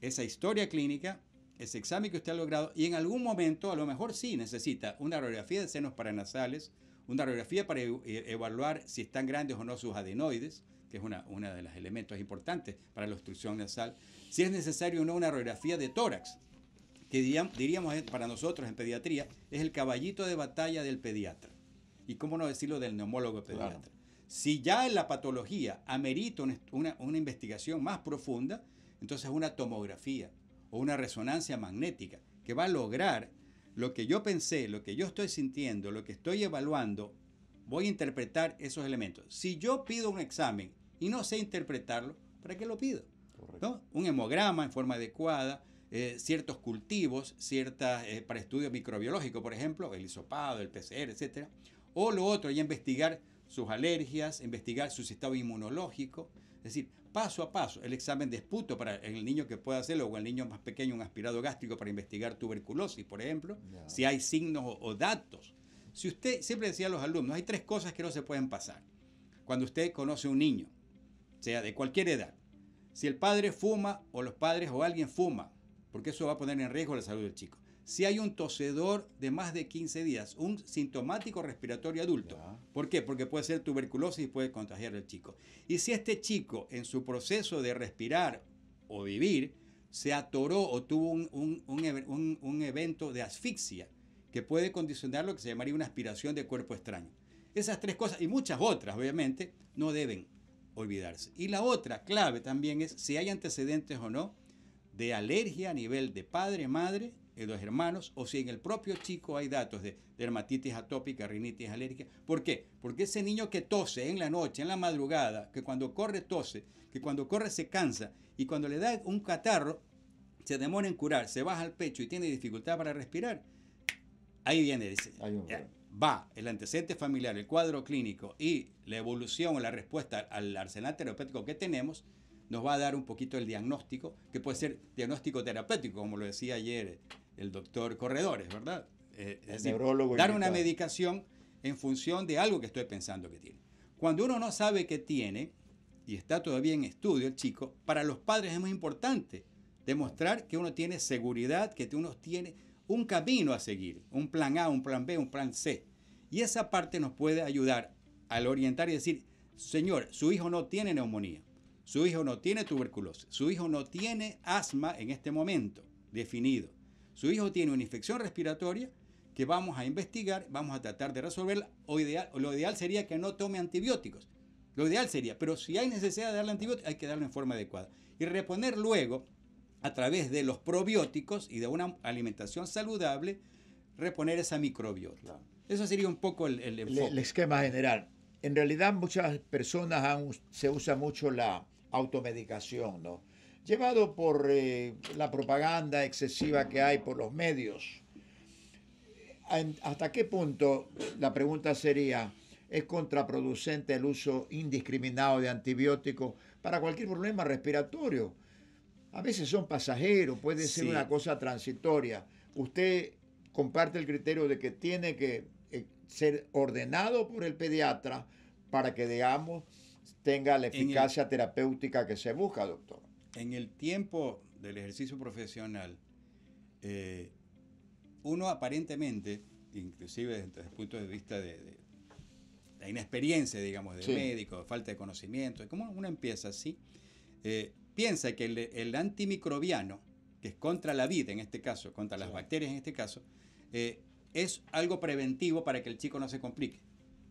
esa historia clínica, ese examen que usted ha logrado, y en algún momento, a lo mejor sí necesita una radiografía de senos paranasales, una radiografía para eh, evaluar si están grandes o no sus adenoides, que es uno una de los elementos importantes para la obstrucción nasal, si es necesario o no una radiografía de tórax, que diríamos, para nosotros en pediatría es el caballito de batalla del pediatra. Y cómo no decirlo del neumólogo pediatra. Si ya en la patología amerita una, una investigación más profunda, entonces una tomografía o una resonancia magnética que va a lograr lo que yo pensé, lo que yo estoy sintiendo, lo que estoy evaluando, voy a interpretar esos elementos. Si yo pido un examen y no sé interpretarlo, ¿para qué lo pido? Un hemograma en forma adecuada, eh, ciertos cultivos, ciertas, eh, para estudios microbiológicos, por ejemplo, el hisopado, el PCR, etc. O lo otro, ya investigar sus alergias, investigar su estado inmunológico. Es decir, paso a paso, el examen de esputo para el niño que pueda hacerlo o el niño más pequeño, un aspirado gástrico para investigar tuberculosis, por ejemplo, si hay signos o, datos. Si usted, siempre decía a los alumnos, hay tres cosas que no se pueden pasar. Cuando usted conoce a un niño, sea de cualquier edad, si el padre fuma o los padres o alguien fuma, porque eso va a poner en riesgo la salud del chico si hay un tosedor de más de 15 días, un sintomático respiratorio adulto. ¿Por qué? Porque puede ser tuberculosis y puede contagiar al chico. Y si este chico en su proceso de respirar o vivir se atoró o tuvo un, un evento de asfixia que puede condicionar lo que se llamaría una aspiración de cuerpo extraño. Esas tres cosas y muchas otras, obviamente, no deben olvidarse. Y la otra clave también es si hay antecedentes o no de alergia a nivel de padre, madre dos eh, dos hermanos o si en el propio chico hay datos de dermatitis atópica, rinitis alérgica. ¿Por qué? Porque ese niño que tose en la noche, en la madrugada, que cuando corre tose, que cuando corre se cansa y cuando le da un catarro se demora en curar, se baja al pecho y tiene dificultad para respirar, ahí viene, dice, va el antecedente familiar, el cuadro clínico y la evolución o la respuesta al arsenal terapéutico que tenemos, nos va a dar un poquito el diagnóstico, que puede ser diagnóstico terapéutico, como lo decía ayer el doctor Corredores, ¿verdad? Eh, dar una medicación en función de algo que estoy pensando que tiene. Cuando uno no sabe qué tiene y está todavía en estudio el chico, para los padres es muy importante demostrar que uno tiene seguridad, que uno tiene un camino a seguir, un plan A, un plan B, un plan C. Y esa parte nos puede ayudar al orientar y decir, señor, su hijo no tiene neumonía, su hijo no tiene tuberculosis, su hijo no tiene asma en este momento definido. Su hijo tiene una infección respiratoria que vamos a investigar, vamos a tratar de resolverla. O ideal, lo ideal sería que no tome antibióticos. Lo ideal sería, pero si hay necesidad de darle antibióticos, hay que darlo en forma adecuada. Y reponer luego, a través de los probióticos y de una alimentación saludable, reponer esa microbiota. Eso sería un poco el, el, esquema general. En realidad muchas personas se usa mucho la automedicación, ¿no? llevado por eh, la propaganda excesiva que hay por los medios. ¿Hasta qué punto, la pregunta sería, es contraproducente el uso indiscriminado de antibióticos para cualquier problema respiratorio? A veces son pasajeros, puede ser una cosa transitoria. Usted comparte el criterio de que tiene que eh, ser ordenado por el pediatra para que, digamos, tenga la eficacia terapéutica que se busca, doctor en el tiempo del ejercicio profesional, eh, uno aparentemente, inclusive desde el punto de vista de, la inexperiencia, digamos, de médico, de falta de conocimiento, como uno empieza así, eh, piensa que el, antimicrobiano, que es contra la vida en este caso, contra las bacterias en este caso, eh, es algo preventivo para que el chico no se complique.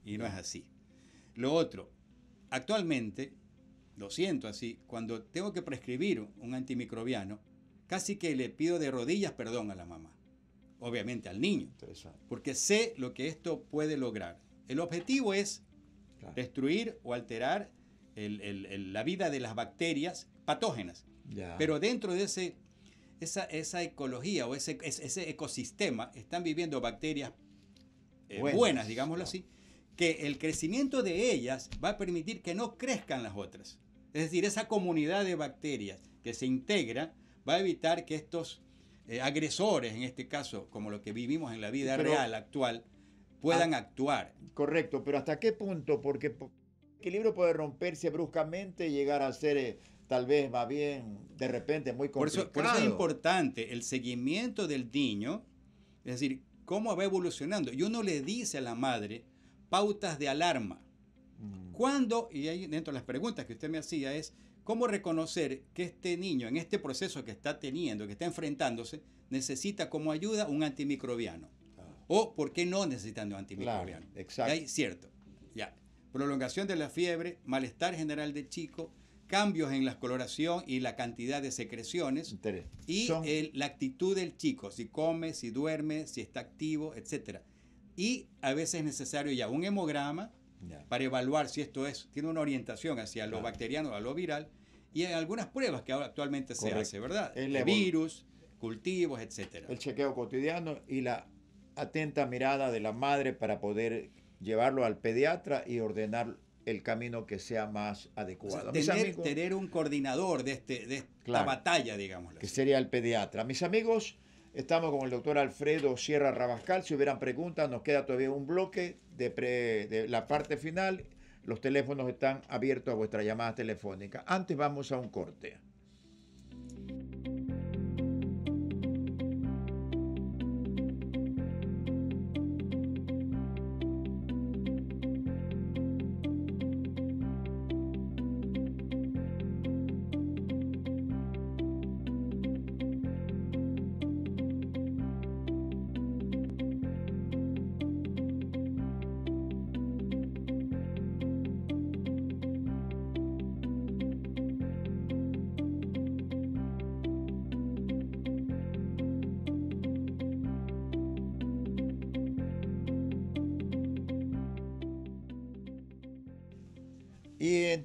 Y no es así. Lo otro, actualmente lo siento así, cuando tengo que prescribir un antimicrobiano, casi que le pido de rodillas perdón a la mamá, obviamente al niño, porque sé lo que esto puede lograr. El objetivo es destruir o alterar la vida de las bacterias patógenas, pero dentro de ese, esa, ecología o ese, ese, ecosistema están viviendo bacterias eh, buenas. digámoslo así, que el crecimiento de ellas va a permitir que no crezcan las otras. Es decir, esa comunidad de bacterias que se integra va a evitar que estos eh, agresores, en este caso, como lo que vivimos en la vida real actual, puedan actuar. Correcto, pero ¿hasta qué punto? Porque el equilibrio puede romperse bruscamente y llegar a ser... Eh, tal vez va bien, de repente muy complicado. por eso, es importante el seguimiento del niño, es decir, cómo va evolucionando. Y uno le dice a la madre pautas de alarma. Cuando Y ahí dentro de las preguntas que usted me hacía es, ¿cómo reconocer que este niño en este proceso que está teniendo, que está enfrentándose, necesita como ayuda un antimicrobiano? O, ¿por qué no necesitando antimicrobiano? Claro, exacto. Ahí, cierto. Ya. Prolongación de la fiebre, malestar general del chico, cambios en la coloración y la cantidad de secreciones y la actitud del chico, si come, si duerme, si está activo, etc. Y a veces es necesario ya un hemograma para evaluar si esto es, tiene una orientación hacia lo bacteriano o a lo viral, y hay algunas pruebas que ahora actualmente se hace, ¿verdad? El virus, cultivos, etcétera. El chequeo cotidiano y la atenta mirada de la madre para poder llevarlo al pediatra y ordenar el camino que sea más adecuado. tener, un coordinador de, este, de esta batalla, digamos. Que sería el pediatra. Mis amigos, Estamos con el doctor Alfredo Sierra Rabascal. Si hubieran preguntas, nos queda todavía un bloque de, de la parte final. Los teléfonos están abiertos a vuestra llamada telefónica. Antes vamos a un corte.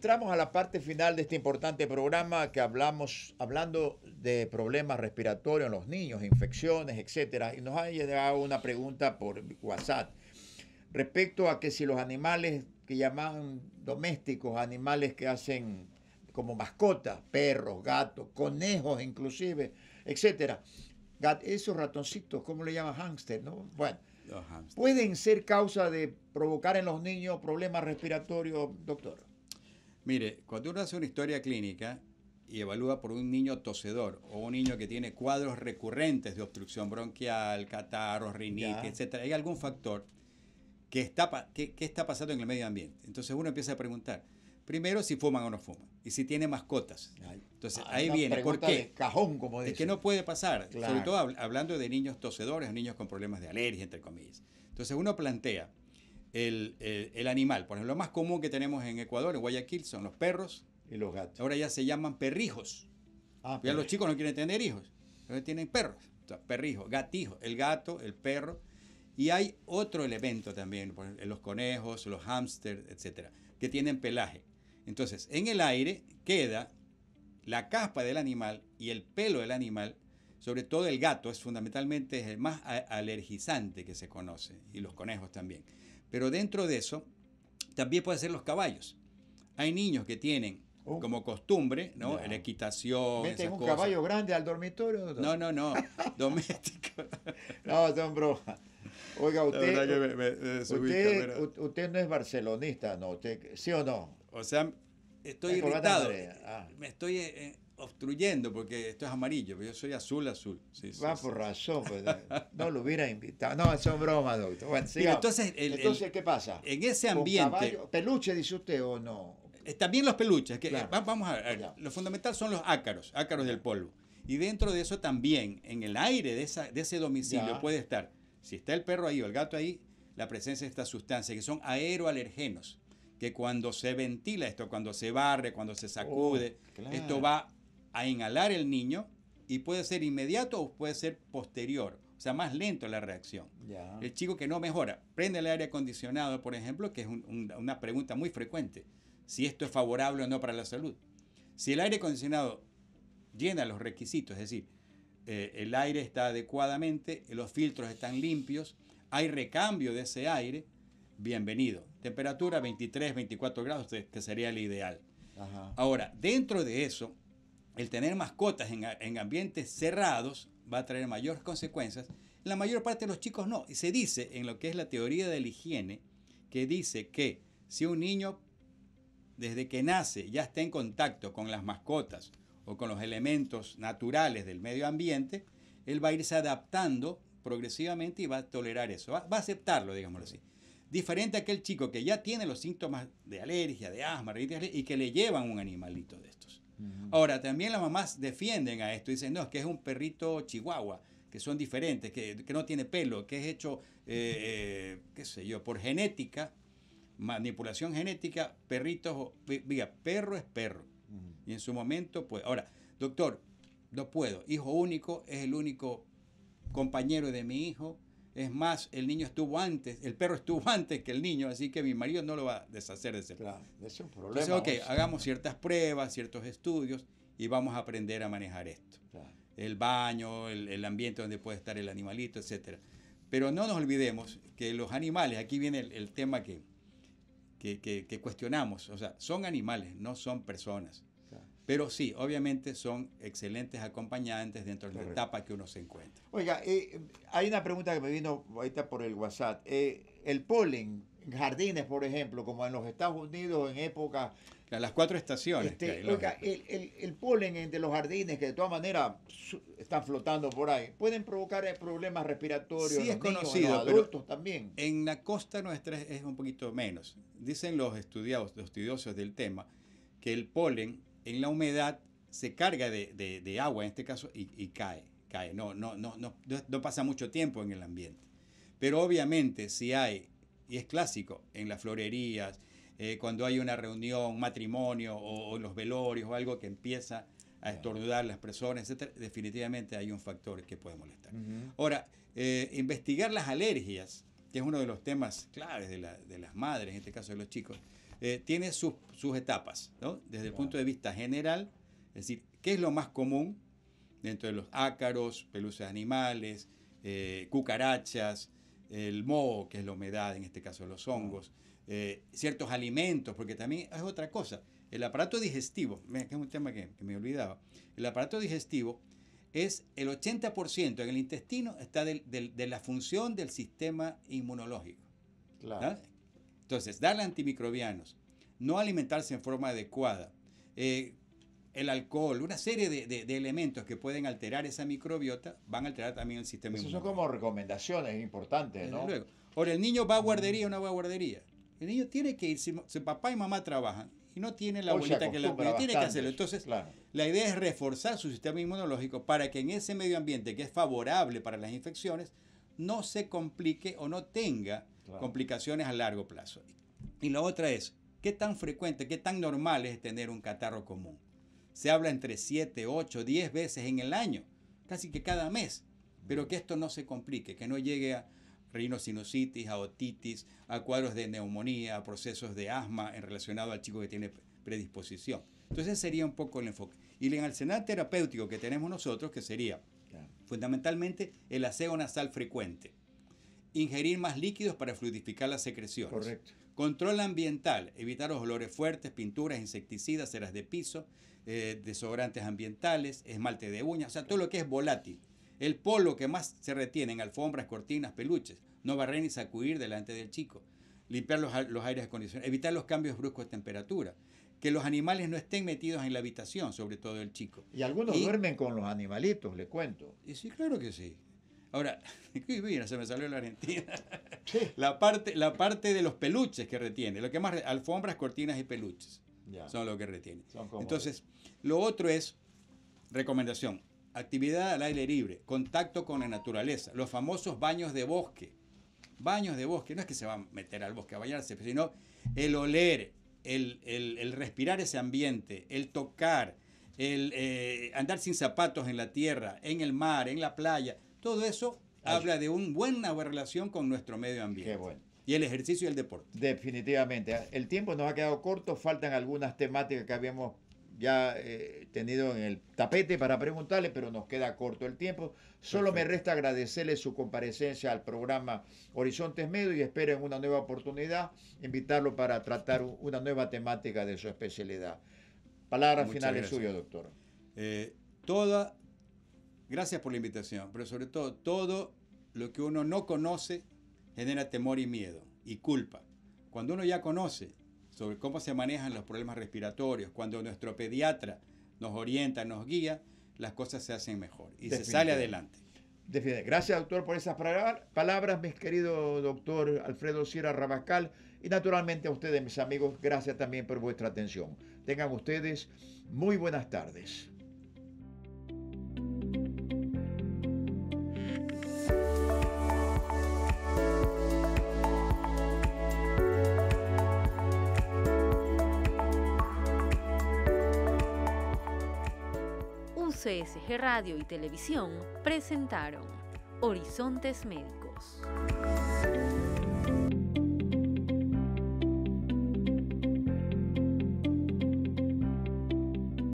entramos a la parte final de este importante programa que hablamos hablando de problemas respiratorios en los niños, infecciones, etcétera, y nos ha llegado una pregunta por WhatsApp respecto a que si los animales que llaman domésticos, animales que hacen como mascotas, perros, gatos, conejos inclusive, etcétera, esos ratoncitos, ¿cómo le llaman? Hámster, ¿no? Bueno, pueden ser causa de provocar en los niños problemas respiratorios, doctor. Mire, cuando uno hace una historia clínica y evalúa por un niño tosedor o un niño que tiene cuadros recurrentes de obstrucción bronquial, catarro, rinitis, etcétera, ¿hay algún factor que está, que, está pasando en el medio ambiente? Entonces uno empieza a preguntar, Primero, si fuman o no fuman. Y si tiene mascotas. Entonces, ahí viene. ¿Por qué? cajón, como Es que no puede pasar. Sobre todo hablando de niños tosedores o niños con problemas de alergia, entre comillas. Entonces, uno plantea, el, el, animal. Por ejemplo, lo más común que tenemos en Ecuador, en Guayaquil, son los perros. Y los gatos. Ahora ya se llaman perrijos. Ah, ya los chicos no quieren tener hijos, entonces tienen perros. perrijos, gatijos, el gato, el perro. Y hay otro elemento también, los conejos, los hámsters, etcétera, que tienen pelaje. Entonces, en el aire queda la capa del animal y el pelo del animal, sobre todo el gato, es fundamentalmente el más alergizante que se conoce, y los conejos también. Pero dentro de eso, también puede ser los caballos. Hay niños que tienen oh. como costumbre, ¿no? en La equitación. Meten un caballo grande al dormitorio. No, no, no. [LAUGHS] Doméstico. [LAUGHS] no, son bromas. Oiga, usted, usted, no es barcelonista, ¿no? ¿Sí o no? O sea, estoy irritado. Ah. Me estoy eh, obstruyendo porque esto es amarillo, pero yo soy azul, azul. Va por razón, pues, [LAUGHS] no lo hubiera invitado. No, son broma doctor. entonces, ¿qué pasa? En ese ambiente. peluche, dice usted, o no. También los peluches, que eh, vamos a ver, lo fundamental son los ácaros, ácaros del polvo. Y dentro de eso también, en el aire de, ese domicilio puede estar, si está el perro ahí o el gato ahí, la presencia de estas sustancias, que son aeroalergenos que cuando se ventila esto, cuando se barre, cuando se sacude, oh, esto va a inhalar el niño y puede ser inmediato o puede ser posterior, o sea, más lento la reacción. El chico que no mejora, prende el aire acondicionado, por ejemplo, que es una pregunta muy frecuente, si esto es favorable o no para la salud. Si el aire acondicionado llena los requisitos, es decir, eh, el aire está adecuadamente, los filtros están limpios, hay recambio de ese aire, bienvenido. Temperatura 23, 24 grados, que sería el ideal. Ahora, dentro de eso, el tener mascotas en, ambientes cerrados va a traer mayores consecuencias. La mayor parte de los chicos no. Y se dice en lo que es la teoría de la higiene, que dice que si un niño desde que nace ya está en contacto con las mascotas o con los elementos naturales del medio ambiente, él va a irse adaptando progresivamente y va a tolerar eso, va, a aceptarlo, digámoslo así. Diferente a aquel chico que ya tiene los síntomas de alergia, de asma, y que le llevan un animalito de estos. Ahora, también las mamás defienden a esto, dicen, no, es que es un perrito chihuahua, que son diferentes, que, no tiene pelo, que es hecho, eh, eh, qué sé yo, por genética, manipulación genética, perritos, diga, perro es perro. Y en su momento, pues, ahora, doctor, no puedo, hijo único es el único compañero de mi hijo, es más, el niño estuvo antes, el perro estuvo [LAUGHS] antes que el niño, así que mi marido no lo va a deshacer de ese claro, es un problema. ok, hagamos ciertas pruebas, ciertos estudios y vamos a aprender a manejar esto. El baño, el, ambiente donde puede estar el animalito, etc. Pero no nos olvidemos que los animales, aquí viene el, tema que, que, que, cuestionamos, o sea, son animales, no son personas. Pero sí, obviamente son excelentes acompañantes dentro de la etapa que uno se encuentra. Oiga, eh, hay una pregunta que me vino ahorita por el WhatsApp. Eh, el polen, jardines, por ejemplo, como en los Estados Unidos en época... las cuatro estaciones. Este, el, polen entre los jardines, que de todas maneras están flotando por ahí, pueden provocar eh, problemas respiratorios sí, en los es conocido, también. En la costa nuestra es un poquito menos. Dicen los estudiados, los estudiosos del tema, que el polen en la humedad se carga de, de, agua en este caso y, cae, cae. No, no, no, no, no pasa mucho tiempo en el ambiente. Pero obviamente si hay, y es clásico, en las florerías, eh, cuando hay una reunión, matrimonio o, los velorios o algo que empieza a estornudar las personas, etc., definitivamente hay un factor que puede molestar. Ahora, eh, investigar las alergias, que es uno de los temas claves de, la, de, las madres, en este caso de los chicos, eh, tiene sus, etapas, ¿no? Desde el punto de vista general, es decir, ¿qué es lo más común dentro de los ácaros, pelusas animales, eh, cucarachas, el moho, que es la humedad, en este caso los hongos, eh, ciertos alimentos, porque también es otra cosa. El aparato digestivo, que es un tema que, me olvidaba, el aparato digestivo es el 80% en el intestino está de la función del sistema inmunológico. ¿ah? Claro. Entonces, darle antimicrobianos, no alimentarse en forma adecuada, eh, el alcohol, una serie de, elementos que pueden alterar esa microbiota, van a alterar también el sistema inmunológico. Eso son como recomendaciones importantes, ¿no? Ahora, el niño va a guardería o no va a guardería. El niño tiene que ir, si, papá y mamá trabajan y no tiene la abuelita que la cuida, tiene que hacerlo. Entonces, la idea es reforzar su sistema inmunológico para que en ese medio ambiente que es favorable para las infecciones, no se complique o no tenga complicaciones a largo plazo. Y la otra es, ¿qué tan frecuente, qué tan normal es tener un catarro común? Se habla entre 7, 8, 10 veces en el año, casi que cada mes, pero que esto no se complique, que no llegue a rinosinusitis, a otitis, a cuadros de neumonía, a procesos de asma en relacionado al chico que tiene predisposición. Entonces sería un poco el enfoque. Y el arsenal terapéutico que tenemos nosotros, que sería fundamentalmente el aseo nasal frecuente. Ingerir más líquidos para fluidificar las secreciones. Correcto. Control ambiental, evitar los olores fuertes, pinturas, insecticidas, ceras de piso, desobrantes eh, desodorantes ambientales, esmalte de uñas, o sea, todo lo que es volátil. El polvo que más se retiene en alfombras, cortinas, peluches. No barrer ni sacudir delante del chico. Limpiar los, los aires acondicionados. Evitar los cambios bruscos de temperatura que los animales no estén metidos en la habitación, sobre todo el chico. Y algunos duermen con los animalitos, le cuento. Y sí, claro que sí. Ahora, mira, [LAUGHS] se me salió la Argentina. [LAUGHS] La, parte, la parte de los peluches que retiene, lo que más, alfombras, cortinas y peluches son lo que retiene. Entonces, lo otro es recomendación, actividad al aire libre, contacto con la naturaleza, los famosos baños de bosque. Baños de bosque, no es que se va a meter al bosque a bañarse, sino el oler, el, respirar ese ambiente, el tocar, el eh, andar sin zapatos en la tierra, en el mar, en la playa, todo eso habla de una buena relación con nuestro medio ambiente. Qué bueno. Y el ejercicio y el deporte. Definitivamente. ¿eh? El tiempo nos ha quedado corto, faltan algunas temáticas que habíamos ya eh, tenido en el tapete para preguntarle, pero nos queda corto el tiempo. Solo me resta agradecerle su comparecencia al programa Horizontes Medio y espero en una nueva oportunidad invitarlo para tratar una nueva temática de su especialidad. Palabra finales suyas, doctor. Eh, toda Gracias por la invitación, pero sobre todo, todo lo que uno no conoce genera temor y miedo y culpa. Cuando uno ya conoce sobre cómo se manejan los problemas respiratorios, cuando nuestro pediatra nos orienta, nos guía, las cosas se hacen mejor y se sale adelante. Gracias, doctor, por esas palabras, mis queridos doctor Alfredo Sierra Rabascal Y naturalmente a ustedes, mis amigos, gracias también por vuestra atención. Tengan ustedes muy buenas tardes. CSG Radio y Televisión presentaron Horizontes Médicos.